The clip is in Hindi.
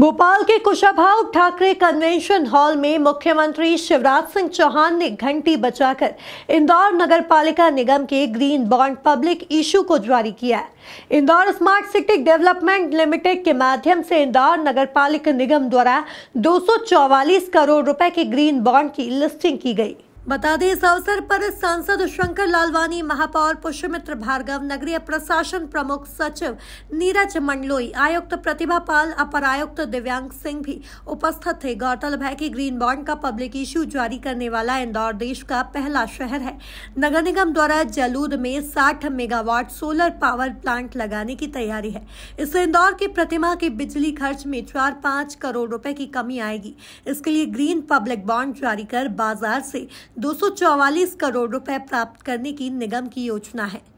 भोपाल के कुशाभा ठाकरे कन्वेंशन हॉल में मुख्यमंत्री शिवराज सिंह चौहान ने घंटी बजाकर इंदौर नगर पालिका निगम के ग्रीन बॉन्ड पब्लिक इशू को जारी किया है Indore smart city development limited के माध्यम से इंदौर नगर पालिका निगम द्वारा दो करोड़ रुपए के ग्रीन बॉन्ड की लिस्टिंग की गई बता दें इस अवसर पर सांसद शंकर लालवानी महापौर पुष्यमित्र भार्गव नगरीय प्रशासन प्रमुख सचिव नीरज मंडलोई आयुक्त प्रतिभा पाल अपर आयुक्त दिव्यांग सिंह भी उपस्थित थे गौरतलब है कि ग्रीन बॉन्ड का पब्लिक इश्यू जारी करने वाला इंदौर देश का पहला शहर है नगर निगम द्वारा जलूद में साठ मेगावाट सोलर पावर प्लांट लगाने की तैयारी है इससे इंदौर की प्रतिमा के बिजली खर्च में चार पांच करोड़ रूपए की कमी आएगी इसके लिए ग्रीन पब्लिक बॉन्ड जारी कर बाजार से 244 करोड़ रुपए प्राप्त करने की निगम की योजना है